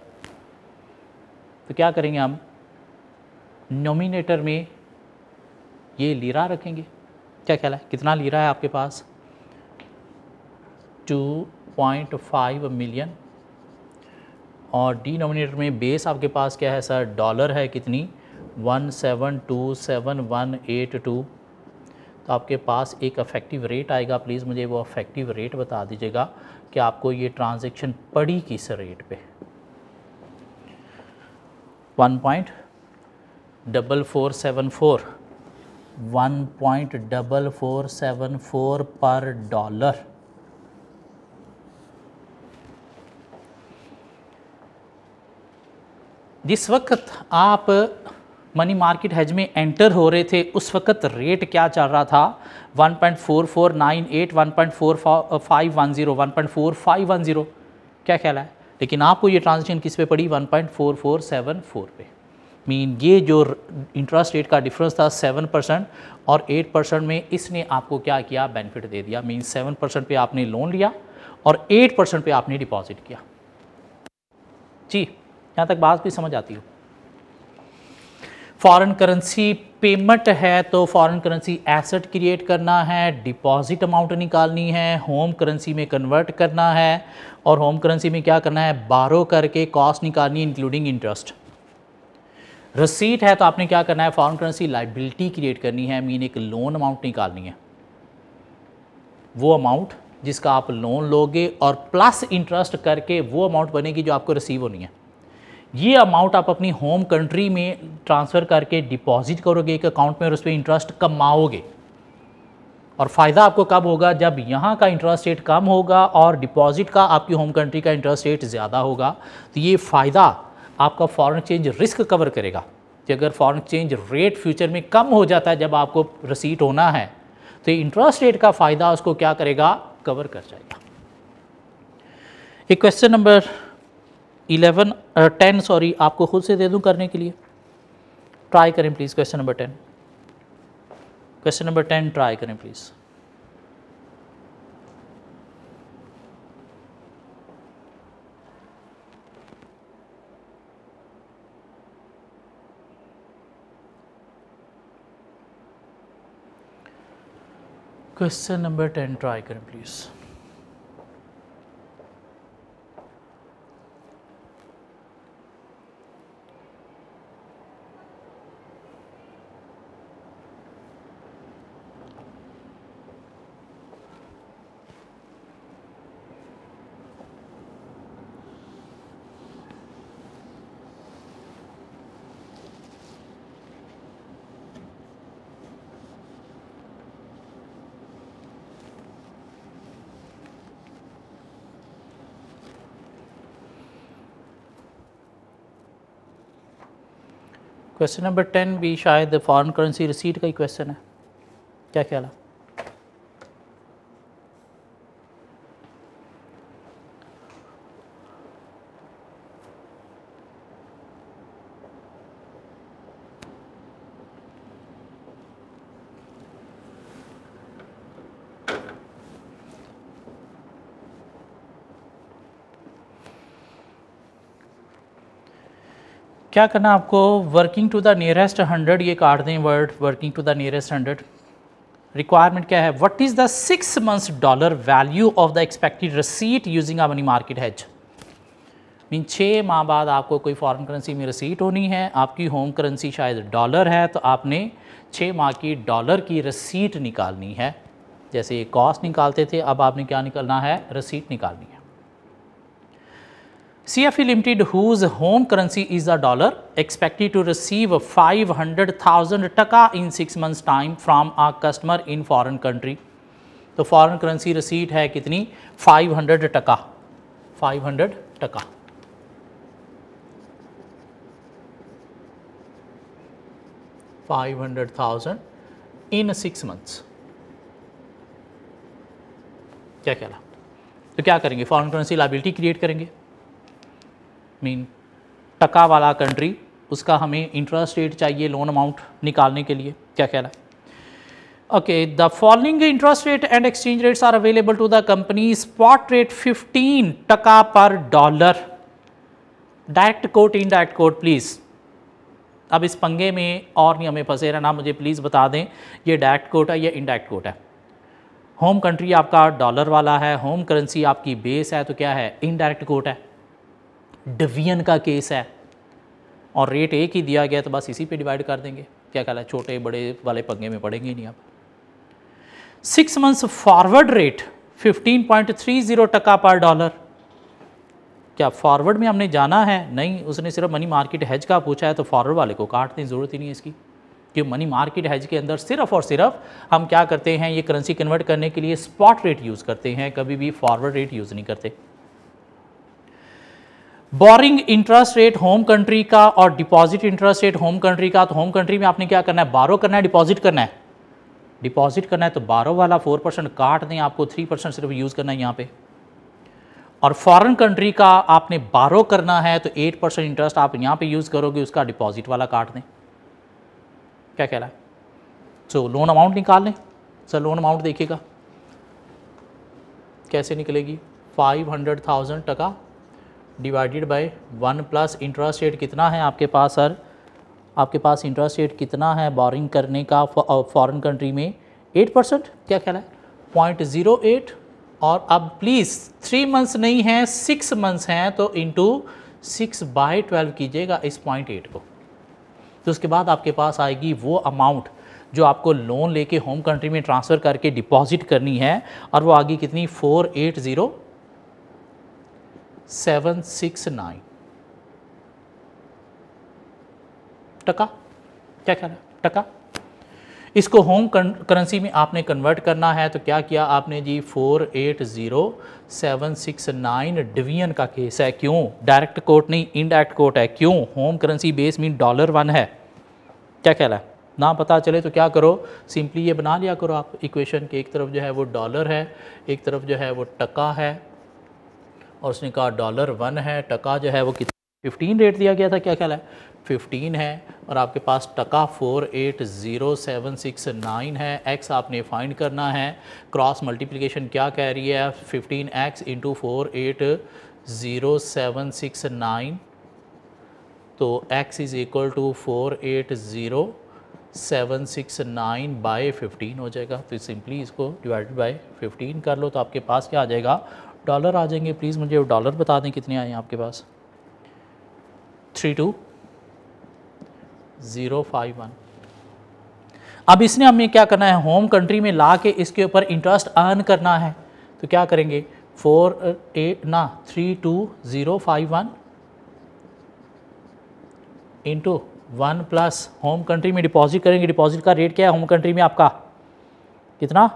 A: तो क्या करेंगे हम नोमिनेटर में ये लीरा रखेंगे क्या ख्याल है कितना लीरा है आपके पास टू पॉइंट फाइव मिलियन और डिनोमिनेटर में बेस आपके पास क्या है सर डॉलर है कितनी one one seven seven two eight two तो आपके पास एक अफेक्टिव रेट आएगा प्लीज़ मुझे वो अफेक्टिव रेट बता दीजिएगा कि आपको ये ट्रांजेक्शन पड़ी किस रेट पे one point double four seven four one point double four seven four पर डॉलर जिस वक्त आप मनी मार्केट हेज में एंटर हो रहे थे उस वक्त रेट क्या चल रहा था 1.4498 1.4510 1.4510 क्या ख्याल है लेकिन आपको ये ट्रांजेक्शन किस पे पड़ी 1.4474 पे मीन ये जो इंटरेस्ट रेट का डिफरेंस था सेवन परसेंट और एट परसेंट में इसने आपको क्या किया बेनिफिट दे दिया मीन सेवन परसेंट पर आपने लोन लिया और एट परसेंट पर आपने डिपॉजिट किया जी यहाँ तक बात भी समझ आती हो फॉरेन करेंसी पेमेंट है तो फॉरेन करेंसी एसेट क्रिएट करना है डिपॉजिट अमाउंट निकालनी है होम करेंसी में कन्वर्ट करना है और होम करेंसी में क्या करना है बारो करके कॉस्ट निकालनी इंक्लूडिंग इंटरेस्ट रसीट है तो आपने क्या करना है फॉरेन करेंसी लाइबिलिटी क्रिएट करनी है मीन एक लोन अमाउंट निकालनी है वो अमाउंट जिसका आप लोन लोगे और प्लस इंटरेस्ट करके वो अमाउंट बनेगी जो आपको रिसीव होनी है ये अमाउंट आप अपनी होम कंट्री में ट्रांसफ़र करके डिपॉजिट करोगे एक अकाउंट में और उस पर इंटरेस्ट कमाओगे और फ़ायदा आपको कब होगा जब यहाँ का इंटरेस्ट रेट कम होगा और डिपॉजिट का आपकी होम कंट्री का इंटरेस्ट रेट ज़्यादा होगा तो ये फ़ायदा आपका फॉरेन एक्सचेंज रिस्क कवर करेगा कि अगर फॉरेन एक्सचेंज रेट फ्यूचर में कम हो जाता है जब आपको रसीट होना है तो इंटरेस्ट रेट का फ़ायदा उसको क्या करेगा कवर कर जाएगा एक question number eleven ten sorry आपको खुद से दे दूँ करने के लिए ट्राई करें please question number ten question number ten try करें please question number ten try करें प्लीज़ क्वेश्चन नंबर टेन भी शायद फॉरेन करेंसी रिसीट का ही क्वेश्चन है क्या ख्याल है क्या करना आपको working to the nearest hundred ये काट दें word working to the nearest hundred requirement क्या है what is the six months dollar value of the expected receipt using money market hedge mean छः माह बाद आपको कोई फॉरेन करेंसी में रसीट होनी है आपकी होम करेंसी शायद डॉलर है तो आपने छः माह की डॉलर की रसीट निकालनी है जैसे कॉस्ट निकालते थे अब आपने क्या निकालना है रसीट निकालनी है CFE Limited whose home currency is the dollar expected to receive 500,000 taka in 6 months time from a customer in foreign country. तो फॉरेन करेंसी रिसीट है कितनी 500 taka 500 taka five hundred thousand in six months क्या कहला तो क्या करेंगे फॉरेन करेंसी लाइबिलिटी क्रिएट करेंगे mean taka वाला कंट्री उसका हमें इंटरेस्ट रेट चाहिए लोन अमाउंट निकालने के लिए क्या कह रहा है following interest rate and exchange rates are available to the company spot rate spot taka 15 dollar direct quote in direct indirect please अब इस पंगे में और नहीं हमें फंसे रहना मुझे प्लीज़ बता दें ये डायरेक्ट कोट है या इनडायरेक्ट कोट है होम कंट्री आपका डॉलर वाला है होम करेंसी आपकी बेस है तो क्या है इनडायरेक्ट कोट है डिवीजन का केस है और रेट एक ही दिया गया तो बस इसी पे डिवाइड कर देंगे क्या कहला छोटे बड़े वाले पंगे में पड़ेंगे ही नहीं आप सिक्स मंथ्स फॉरवर्ड रेट 15.30 टका पर डॉलर क्या फॉरवर्ड में हमने जाना है नहीं उसने सिर्फ मनी मार्केट हैज का पूछा है तो फॉरवर्ड वाले को काटने की ज़रूरत ही नहीं है इसकी क्यों मनी मार्केट हैज के अंदर सिर्फ और सिर्फ हम क्या करते हैं ये करेंसी कन्वर्ट करने के लिए स्पॉट रेट यूज़ करते हैं कभी भी फॉरवर्ड रेट यूज़ नहीं करते borrowing interest rate home country का और deposit interest rate home country का तो होम कंट्री में आपने क्या करना है बारो करना है डिपॉजिट करना है डिपॉजिट करना है तो बारो वाला फोर परसेंट काट दें आपको थ्री परसेंट सिर्फ यूज़ करना है यहाँ पे और फॉरेन कंट्री का आपने बारो करना है तो एट परसेंट इंटरेस्ट आप यहाँ पे यूज़ करोगे उसका डिपॉजिट वाला काट दें क्या कह रहा है सो लोन अमाउंट निकाल लें सर लोन अमाउंट देखिएगा कैसे निकलेगी five hundred thousand taka divided by one plus interest rate कितना है आपके पास सर आपके पास इंटरेस्ट रेट कितना है बॉरिंग करने का फॉरेन कंट्री uh, में एट परसेंट क्या ख्याल है पॉइंट ज़ीरो एट और अब प्लीज़ थ्री मंथ्स नहीं हैं सिक्स मंथ्स हैं तो इंटू सिक्स बाई ट्वेल्व कीजिएगा इस पॉइंट एट को तो उसके बाद आपके पास आएगी वो अमाउंट जो आपको लोन लेके होम कंट्री में ट्रांसफ़र करके डिपॉजिट करनी है और वो आगे कितनी four eight zero six nine taka क्या है टका इसको होम करेंसी में आपने कन्वर्ट करना है तो क्या किया आपने जी four eight zero seven six nine division का केस है क्यों डायरेक्ट कोर्ट नहीं इनडायरेक्ट कोर्ट है क्यों home currency base mean dollar one है क्या रहा है ना पता चले तो क्या करो सिंपली ये बना लिया करो आप इक्वेशन के एक तरफ जो है वो डॉलर है एक तरफ जो है वो टका है और उसने कहा डॉलर वन है टका जो है वो कितना फिफ्टीन रेट दिया गया था क्या ख्याल है फिफ्टीन है और आपके पास taka four eight zero seven six nine है एक्स आपने फाइंड करना है क्रॉस मल्टीप्लिकेशन क्या कह रही है fifteen X into four eight zero seven six nine तो X is equal to four eight zero seven six nine by fifteen हो जाएगा तो सिंपली इसको डिवाइडेड बाई फिफ्टीन कर लो तो आपके पास क्या आ जाएगा डॉलर आ जाएंगे प्लीज़ मुझे डॉलर बता दें कितने आए हैं आपके पास three two zero five one अब इसने हमें क्या करना है होम कंट्री में ला के इसके ऊपर इंटरेस्ट अर्न करना है तो क्या करेंगे फोर एट uh, ना three two zero five one into one plus home country में डिपॉजिट करेंगे डिपॉजिट का रेट क्या है होम कंट्री में आपका कितना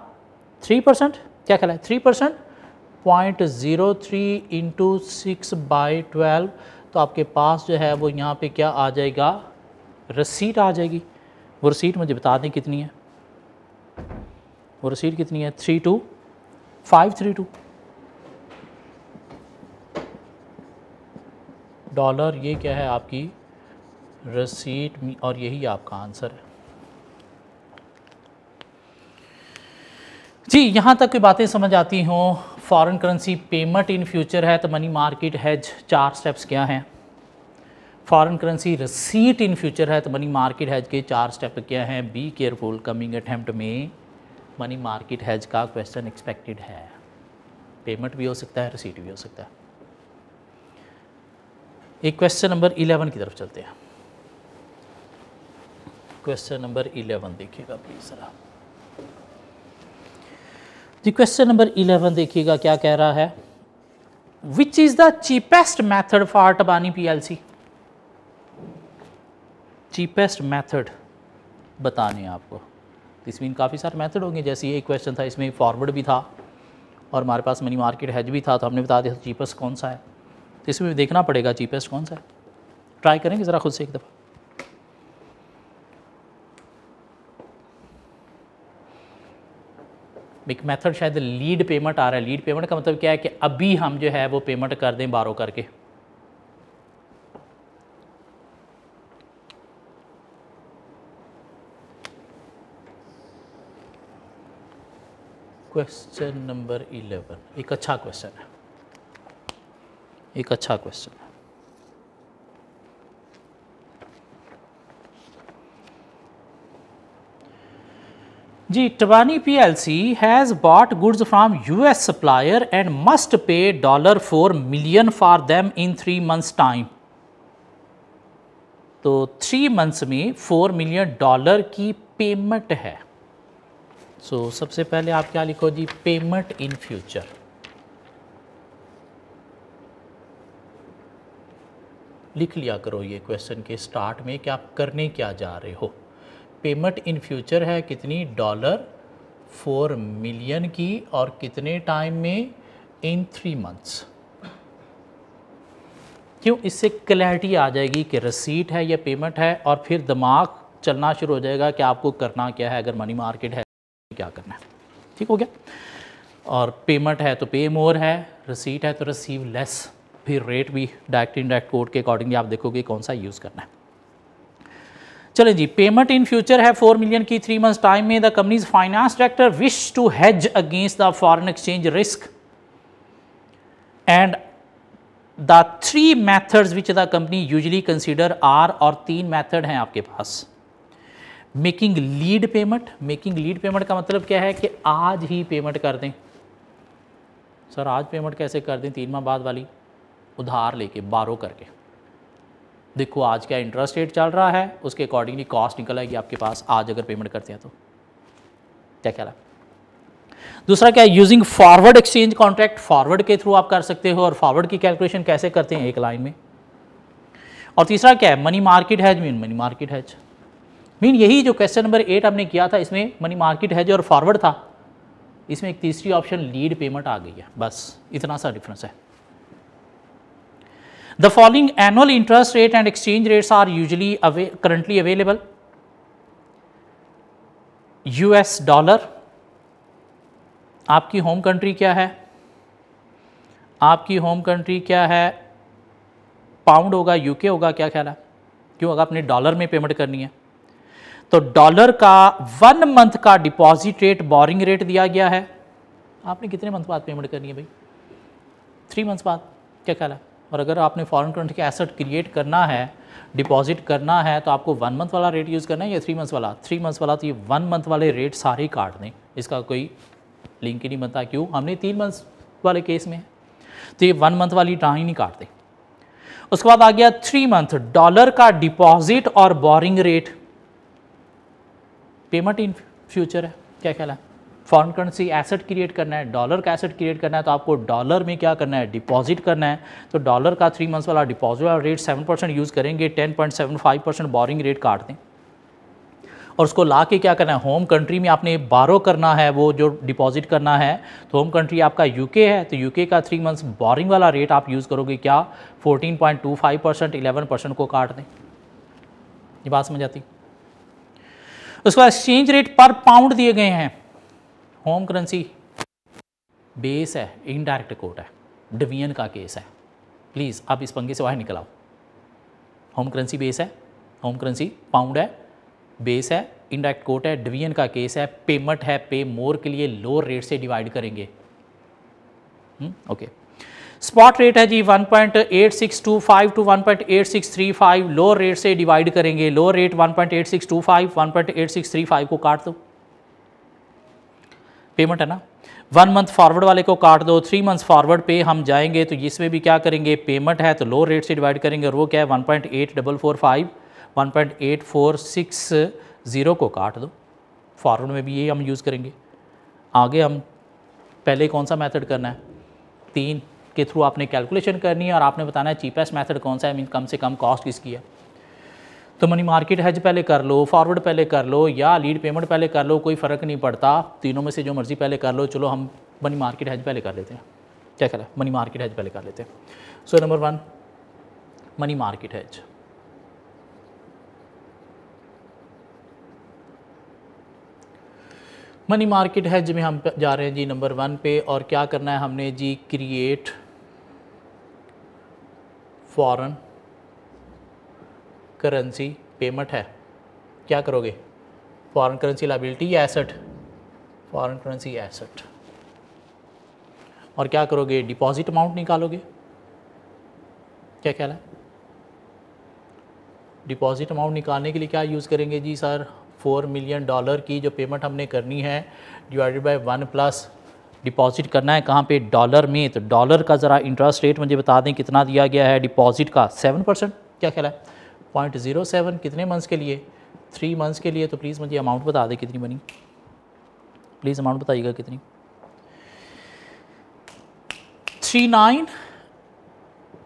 A: थ्री परसेंट क्या कहला है three percent point zero three into six by twelve तो आपके पास जो है वो यहाँ पे क्या आ जाएगा रसीट आ जाएगी वो रसीट मुझे बता दें कितनी है वो रसीट कितनी है three two five three two dollar ये क्या है आपकी रसीट और यही आपका आंसर है जी यहाँ तक की बातें समझ आती हों foreign currency payment in future है तो मनी मार्केट हैज चार स्टेप्स क्या हैं foreign currency receipt in future है तो मनी मार्केट हैज के चार स्टेप क्या हैं बी केयरफुल कमिंग अटैम्प्ट में मनी मार्केट हैज का क्वेश्चन एक्सपेक्टेड है पेमेंट भी हो सकता है रिसीट भी हो सकता है एक क्वेश्चन नंबर इलेवन की तरफ चलते हैं क्वेश्चन नंबर इलेवन देखिएगा प्लीज़ सर आप जी क्वेश्चन नंबर इलेवन देखिएगा क्या कह रहा है which is the cheapest method for Tabani P L C cheapest method बताने आपको इसमें काफ़ी सारे मैथड होंगे जैसे ये एक क्वेश्चन था इसमें फॉरवर्ड भी था और हमारे पास मनी मार्केट हैज भी था तो हमने बता दिया चीपेस्ट कौन सा है तो इसमें भी देखना पड़ेगा चीपेस्ट कौन सा है ट्राई करेंगे ज़रा खुद से एक दफ़ा एक मेथड शायद लीड पेमेंट आ रहा है लीड पेमेंट का मतलब क्या है कि अभी हम जो है वो पेमेंट कर दें बारो करके क्वेश्चन नंबर इलेवन एक अच्छा क्वेश्चन है एक अच्छा क्वेश्चन जी P L C has bought goods from U S supplier and must pay dollar four million for them in three months time तो थ्री मंथ्स में फोर मिलियन डॉलर की payment है सो so, सबसे पहले आप क्या लिखो जी पेमेंट इन फ्यूचर लिख लिया करो ये क्वेश्चन के स्टार्ट में कि आप करने क्या जा रहे हो पेमेंट इन फ्यूचर है कितनी डॉलर फोर मिलियन की और कितने टाइम में इन थ्री मंथ्स क्यों इससे क्लैरिटी आ जाएगी कि रसीट है या पेमेंट है और फिर दिमाग चलना शुरू हो जाएगा कि आपको करना क्या है अगर मनी मार्केट है क्या करना है ठीक हो गया और पेमेंट है तो पे मोर है रसीट है तो रिसीव लेस फिर रेट भी डायरेक्ट इनडायरेक्ट कोड के अकॉर्डिंगली आप देखोगे कौन सा यूज़ करना है चले जी पेमेंट इन फ्यूचर है फोर मिलियन की थ्री मंथ्स टाइम में the company's finance director wish to hedge against the foreign exchange risk and the three methods which the company usually consider are और तीन method हैं आपके पास making lead payment making lead payment का मतलब क्या है कि आज ही पेमेंट कर दें सर आज पेमेंट कैसे कर दें तीन माह बाद वाली उधार लेके बारो करके देखो आज क्या इंटरेस्ट रेट चल रहा है उसके अकॉर्डिंगली कॉस्ट निकल आएगी आपके पास आज अगर पेमेंट करते हैं तो क्या ख्याल है दूसरा क्या using forward exchange contract forward के थ्रू आप कर सकते हो और फॉरवर्ड की कैलकुलेशन कैसे करते हैं एक लाइन में और तीसरा क्या है money market hedge mean money market hedge mean यही जो क्वेश्चन नंबर एट आपने किया था इसमें मनी मार्केट हैज और फॉरवर्ड था इसमें एक तीसरी ऑप्शन लीड पेमेंट आ गई है बस इतना सा डिफरेंस है The following annual interest rate and exchange rates are usually av currently available. US dollar आपकी होम कंट्री क्या है आपकी होम कंट्री क्या है पाउंड होगा यूके होगा क्या ख्याल है क्यों अगर आपने डॉलर में पेमेंट करनी है तो डॉलर का वन मंथ का डिपॉजिट रेट बोरिंग रेट दिया गया है आपने कितने मंथ बाद पेमेंट करनी है भाई थ्री मंथ्स बाद क्या ख्याल है और अगर आपने फॉरेन करंट के एसेट क्रिएट करना है डिपॉजिट करना है तो आपको वन मंथ वाला रेट यूज़ करना है या थ्री मंथ्स वाला थ्री मंथ्स वाला तो ये वन मंथ वाले रेट सारे काट दें इसका कोई लिंक ही नहीं बनता क्यों हमने तीन मंथ्स वाले केस में तो ये वन मंथ वाली टाइम ही काट दें उसके बाद आ गया थ्री मंथ डॉलर का डिपॉजिट और borrowing rate payment in future है क्या कहला है फॉरन करेंसी एसेट क्रिएट करना है डॉलर का एसेट क्रिएट करना है तो आपको डॉलर में क्या करना है डिपॉजिट करना है तो डॉलर का थ्री मंथ्स वाला डिपॉजिट वाला रेट सेवन परसेंट यूज़ करेंगे ten point seven five percent borrowing rate काट दें और उसको ला के क्या करना है होम कंट्री में आपने बारो करना है वो जो डिपॉजिट करना है तो होम कंट्री आपका यूके है तो यूके का थ्री मंथ्स बोरिंग वाला रेट आप यूज़ करोगे क्या फाइव परसेंट इलेवन परसेंट को काट दें ये बात समझ आती उसके बाद एक्सचेंज रेट पर पाउंड दिए गए हैं होम करेंसी बेस है इनडायरेक्ट कोर्ट है डिवीजन का केस है प्लीज़ आप इस पंगे से बाहर निकल आओ होम करेंसी बेस है होम करेंसी पाउंड है बेस है इनडायरेक्ट कोर्ट है डिवीजन का केस है पेमेंट है पे मोर के लिए लोअर रेट से डिवाइड करेंगे ओके स्पॉट रेट है जी 1.8625 टू 1.8635 लोअर रेट से डिवाइड करेंगे लोअर रेट 1.8625 1.8635 को काट दो पेमेंट है ना वन मंथ फॉरवर्ड वाले को काट दो थ्री मंथ्स फॉरवर्ड पे हम जाएंगे तो इसमें भी क्या करेंगे पेमेंट है तो लो रेट से डिवाइड करेंगे और वो क्या है one point eight double four five one point eight four six zero को काट दो फॉरवर्ड में भी यही हम यूज़ करेंगे आगे हम पहले कौन सा मैथड करना है तीन के थ्रू आपने कैलकुलेशन करनी है और आपने बताना है चीपेस्ट मैथड कौन सा है मीन कम से कम कॉस्ट किसकी है तो मनी मार्केट हैज पहले कर लो फॉरवर्ड पहले कर लो या लीड पेमेंट पहले कर लो कोई फ़र्क नहीं पड़ता तीनों में से जो मर्ज़ी पहले कर लो चलो हम मनी मार्केट हैज पहले कर लेते हैं क्या ख्याल है मनी मार्केट हैज पहले कर लेते हैं so number one money market hedge money market hedge में हम जा रहे हैं जी नंबर वन पे और क्या करना है हमने जी क्रिएट फॉरन करेंसी पेमेंट है क्या करोगे फॉरेन करेंसी लाइबिलिटी या एसेट फॉरेन करेंसी एसेट और क्या करोगे डिपॉजिट अमाउंट निकालोगे क्या ख्याल है डिपॉजिट अमाउंट निकालने के लिए क्या यूज़ करेंगे जी सर फोर मिलियन डॉलर की जो पेमेंट हमने करनी है divided by one plus deposit करना है कहाँ पे डॉलर में तो डॉलर का ज़रा इंटरेस्ट रेट मुझे बता दें कितना दिया गया है डिपॉजिट का सेवन परसेंट क्या ख्याल है पॉइंट ज़ीरो सेवन कितने मंथ्स के लिए थ्री मंथ्स के लिए तो प्लीज़ मुझे अमाउंट बता दे कितनी बनी प्लीज़ अमाउंट बताइएगा कितनी three nine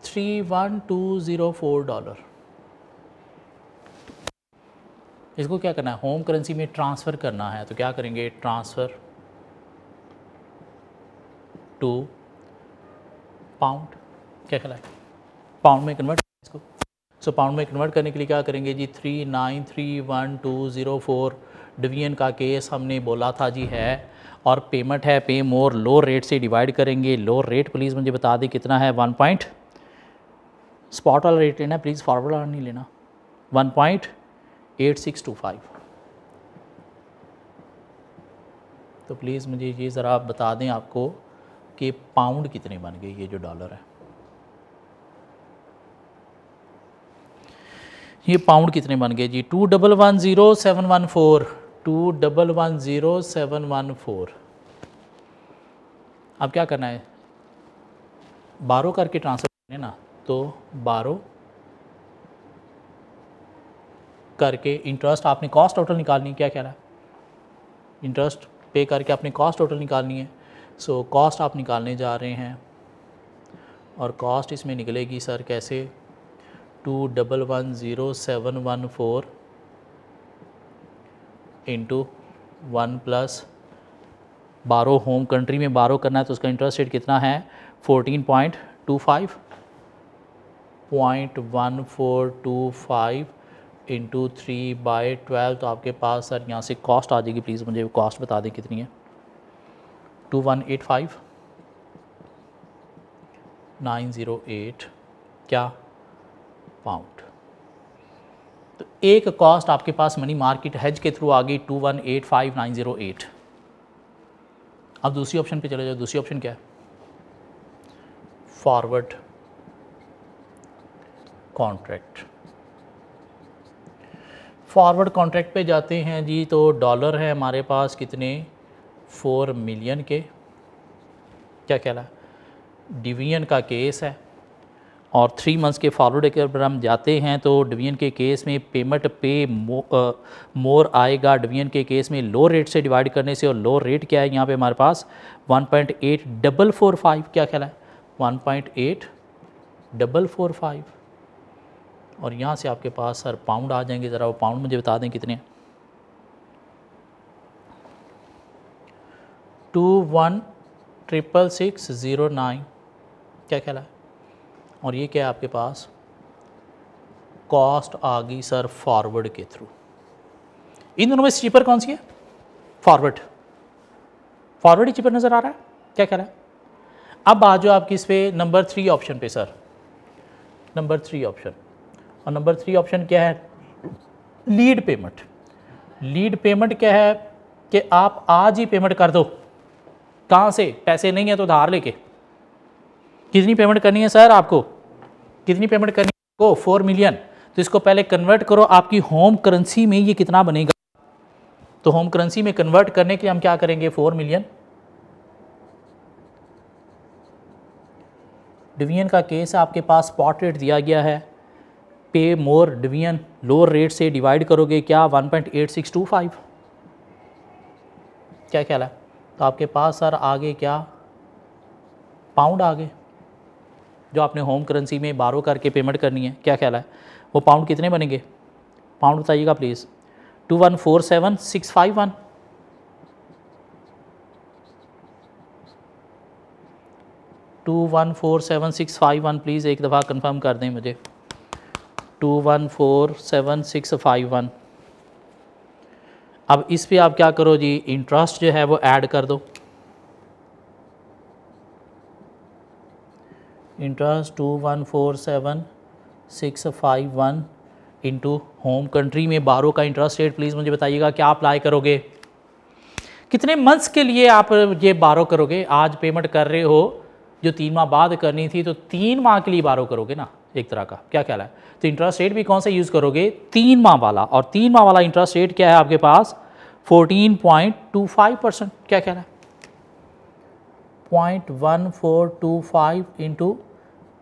A: three one two zero four dollar इसको क्या करना है होम करेंसी में ट्रांसफ़र करना है तो क्या करेंगे ट्रांसफ़र टू पाउंड क्या कहलाए पाउंड में कन्वर्ट इसको सो पाउंड में कन्वर्ट करने के लिए क्या करेंगे जी three nine three one two zero four division का केस हमने बोला था जी है और पेमेंट है पे मोर लो रेट से डिवाइड करेंगे लो रेट प्लीज़ मुझे बता दें कितना है वन पॉइंट स्पॉट वाला रेट लेना प्लीज़ फॉरवर्ड वाला नहीं लेना one point eight six two five तो प्लीज़ मुझे ये ज़रा बता दें आपको कि पाउंड कितने बन गए ये जो डॉलर है ये पाउंड कितने बन गए जी two double one zero seven one four two double one zero seven one four अब क्या करना है बारह करके ट्रांसफर करने ना तो बारह करके इंटरेस्ट आपने कॉस्ट टोटल निकालनी है क्या कह रहा है इंटरेस्ट पे करके आपने कॉस्ट टोटल निकालनी है सो so, कॉस्ट आप निकालने जा रहे हैं और कॉस्ट इसमें निकलेगी सर कैसे two double one zero seven one four into one plus borrow home country में बारो करना है तो उसका इंटरेस्ट रेट कितना है fourteen point two five point one four two five into three by twelve तो आपके पास सर यहाँ से कॉस्ट आ जाएगी प्लीज़ मुझे कॉस्ट बता दें कितनी है two one eight five nine zero eight क्या पाउंड तो एक कॉस्ट आपके पास मनी मार्केट हेज के थ्रू आ गई two one eight five nine zero eight अब दूसरी ऑप्शन पे चले जाओ दूसरी ऑप्शन क्या है फॉरवर्ड कॉन्ट्रैक्ट फॉरवर्ड कॉन्ट्रैक्ट पे जाते हैं जी तो डॉलर है हमारे पास कितने फोर मिलियन के क्या कहला डिवीजन का केस है और थ्री मंथ्स के फॉलोड अगर हम जाते हैं तो डिवीजन के केस में पेमेंट पे मो, मोर आएगा डिवीजन के केस में लो रेट से डिवाइड करने से और लो रेट क्या है यहाँ पे हमारे पास 1.8 डबल फोर फाइव क्या ख्याल है 1.8 डबल फोर फाइव और यहाँ से आपके पास सर पाउंड आ जाएंगे ज़रा वो पाउंड मुझे बता दें कितने two one triple six zero nine क्या कहला है और ये क्या है आपके पास कॉस्ट आ गई सर फॉरवर्ड के थ्रू इन दोनों में चीपर कौन सी है फॉरवर्ड फॉरवर्ड ही चीपर नज़र आ रहा है क्या कह रहा है अब आ जाओ आप किस पे नंबर थ्री ऑप्शन पे सर नंबर थ्री ऑप्शन और नंबर थ्री ऑप्शन क्या है लीड पेमेंट लीड पेमेंट क्या है कि आप आज ही पेमेंट कर दो कहाँ से पैसे नहीं है तो उधार लेके कितनी पेमेंट करनी है सर आपको कितनी पेमेंट करनी को फोर मिलियन तो इसको पहले कन्वर्ट करो आपकी होम करेंसी में ये कितना बनेगा तो होम करेंसी में कन्वर्ट करने के लिए हम क्या करेंगे फोर मिलियन डिवीजन का केस आपके पास स्पॉट रेट दिया गया है pay more division lower rate से डिवाइड करोगे क्या 1.8625 क्या ख्याल है तो आपके पास सर आगे क्या पाउंड आगे जो आपने होम करेंसी में बारो करके पेमेंट करनी है क्या ख्याल है वो पाउंड कितने बनेंगे पाउंड बताइएगा please two one four seven six five one two one four seven six five one please एक दफ़ा कंफर्म कर दें मुझे two one four seven six five one अब इस पे आप क्या करो जी इंटरेस्ट जो है वो ऐड कर दो interest two one four seven six five one into home country में बारो का इंटरेस्ट रेट प्लीज़ मुझे बताइएगा क्या अप्लाई करोगे कितने मंथ्स के लिए आप ये बारो करोगे आज पेमेंट कर रहे हो जो तीन माह बाद करनी थी तो तीन माह के लिए बारह करोगे ना एक तरह का क्या ख्याल है तो इंटरेस्ट रेट भी कौन सा यूज़ करोगे तीन माह वाला और तीन माह वाला इंटरेस्ट रेट क्या है आपके पास 14.25 परसेंट क्या ख्याल है point one four two five into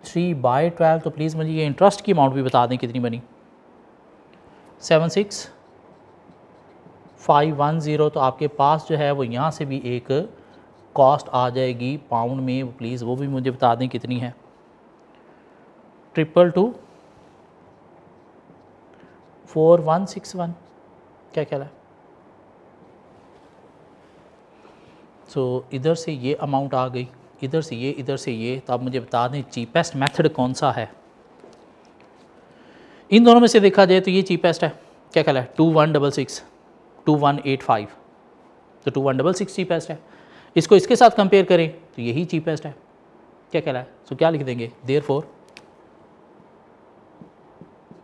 A: three by twelve तो प्लीज़ मुझे ये इंटरेस्ट की अमाउंट भी बता दें कितनी बनी seven six five one zero तो आपके पास जो है वो यहाँ से भी एक कॉस्ट आ जाएगी पाउंड में प्लीज़ वो भी मुझे बता दें कितनी है triple two four one six one क्या कहला है सो so, इधर से ये अमाउंट आ गई इधर से ये इधर से ये तो आप मुझे बता दें चीपेस्ट मेथड कौन सा है इन दोनों में से देखा जाए तो ये चीपेस्ट है क्या कहला है two one double six two one eight five तो two one double six cheapest है इसको इसके साथ कंपेयर करें तो यही चीपेस्ट है क्या कहला है तो क्या लिख देंगे therefore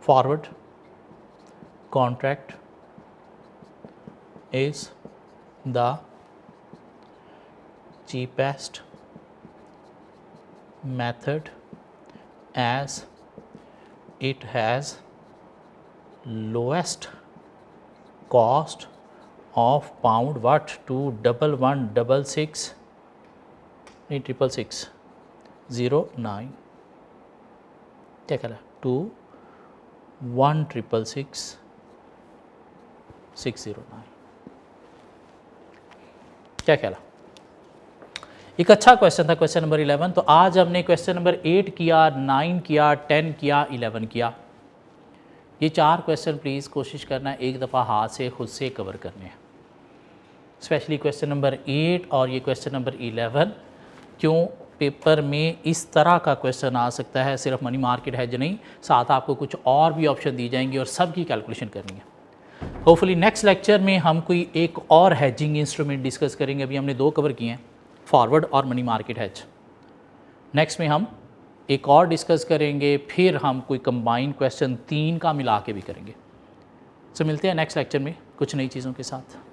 A: forward contract is the cheapest method as it has lowest cost of pound what to double one double six triple six zero nine take a two one one triple six six zero nine क्या कहला एक अच्छा question था question number eleven तो आज हमने question number eight किया nine किया टेन किया इलेवन किया ये चार क्वेश्चन प्लीज़ कोशिश करना एक दफ़ा हाथ से खुद से कवर करने हैं स्पेशली क्वेश्चन नंबर एट और ये क्वेश्चन नंबर इलेवन क्यों पेपर में इस तरह का क्वेश्चन आ सकता है सिर्फ मनी मार्केट है जो नहीं साथ आपको कुछ और भी ऑप्शन दी जाएंगी और सब की कैलकुलेशन करनी है होपफुली नेक्स्ट लेक्चर में हम कोई एक और हैजिंग इंस्ट्रूमेंट डिस्कस करेंगे अभी हमने दो कवर किए हैं फॉरवर्ड और मनी मार्केट हैच नेक्स्ट में हम एक और डिस्कस करेंगे फिर हम कोई कंबाइंड क्वेश्चन तीन का मिला के भी करेंगे सो मिलते हैं नेक्स्ट लेक्चर में कुछ नई चीज़ों के साथ